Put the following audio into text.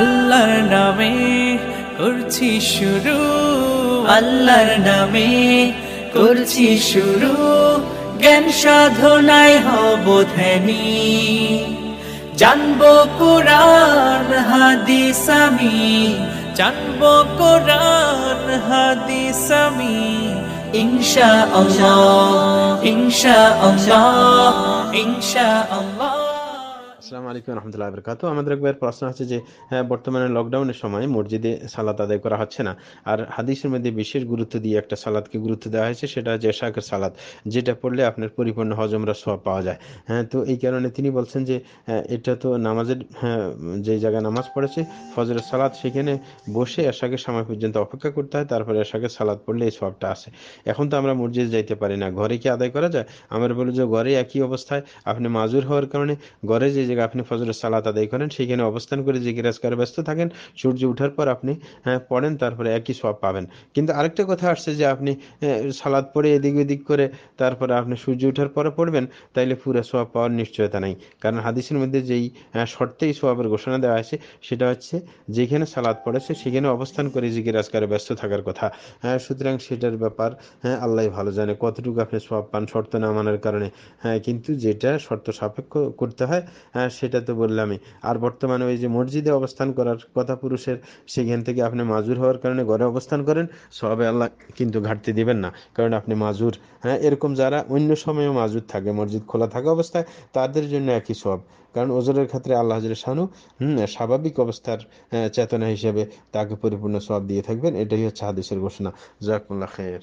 আল্লাহর নামে করছি শুরু আল্লাহর নামে করছি শুরু জ্ঞান সাধনায় হব ধ্যানি জানব কোরআন হাদিস আমি জানব কোরআন হাদিস আমি ইনশা আল্লাহ ইনশা আল্লাহ ইনশা আল্লাহ আসসালামু আলাইকুম রহমতুল্লাহ বরকাত আমাদের একবার প্রশ্ন আছে যে হ্যাঁ বর্তমানে লকডাউনের সময় মসজিদে সালাদ আদায় করা হচ্ছে না আর হাদিসের মধ্যে বিশেষ গুরুত্ব দিয়ে একটা সালাদকে গুরুত্ব দেওয়া হয়েছে সেটা হচ্ছে শাকের সালাদ যেটা পড়লে আপনার পরিপূর্ণ হজমরা সব পাওয়া যায় হ্যাঁ তো এই কারণে তিনি বলছেন যে হ্যাঁ, এটা তো নামাজের হ্যাঁ, যে জায়গায় নামাজ পড়েছে ফজরের সালাদ সেখানে বসে এশাকের সময় পর্যন্ত অপেক্ষা করতে হয় তারপরে এশাকের সালাদ পড়লে এই সবটা আসে এখন তো আমরা মসজিদে যাইতে পারি না ঘরে কি আদায় করা যায় আমরা বলি যে ঘরে একই অবস্থায় আপনি মাজুর হওয়ার কারণে ঘরে যে থেকে আপনি ফজর সালাত আদায় করেন সেখানে অবস্থান করে যে করে ব্যস্ত থাকেন সূর্য ওঠার পর আপনি হ্যাঁ, পড়েন তারপরে একই সব পাবেন কিন্তু আরেকটা কথা আসছে যে আপনি সালাদ পড়ে এদিক ওদিক করে তারপরে আপনি সূর্য ওঠার পরে পড়বেন তাইলে পুরো সব পাওয়ার নিশ্চয়তা নাই কারণ হাদিসের মধ্যে যেই হ্যাঁ, শর্তেই সোয়াবের ঘোষণা দেওয়া আছে সেটা হচ্ছে যেখানে সালাদ পড়েছে সেখানে অবস্থান করে গিরাজ করে ব্যস্ত থাকার কথা হ্যাঁ সুতরাং সেটার ব্যাপার হ্যাঁ আল্লাহ ভালো জানে কতটুকু আপনি সোয়াব পান শর্ত না মানার কারণে হ্যাঁ কিন্তু যেটা শর্ত সাপেক্ষ করতে হয় হ্যাঁ সেটা তো বললামই আর বর্তমানে ওই যে মসজিদে অবস্থান করার কথা পুরুষের সেখান থেকে আপনি মাজুর হওয়ার কারণে ঘরে অবস্থান করেন সবে আল্লাহ কিন্তু ঘাটতি দিবেন না কারণ আপনি মাজুর হ্যাঁ এরকম যারা অন্য সময়ও মাজুর থাকে মসজিদ খোলা থাকা অবস্থায় তাদের জন্য একই সব কারণ ওজনের ক্ষেত্রে আল্লাহ হাজির শানু স্বাভাবিক অবস্থার হ্যাঁ, চেতনা হিসেবে তাকে পরিপূর্ণ সব দিয়ে থাকবেন এটাই হচ্ছে হাদিসের ঘোষণা জাকুল্লা খের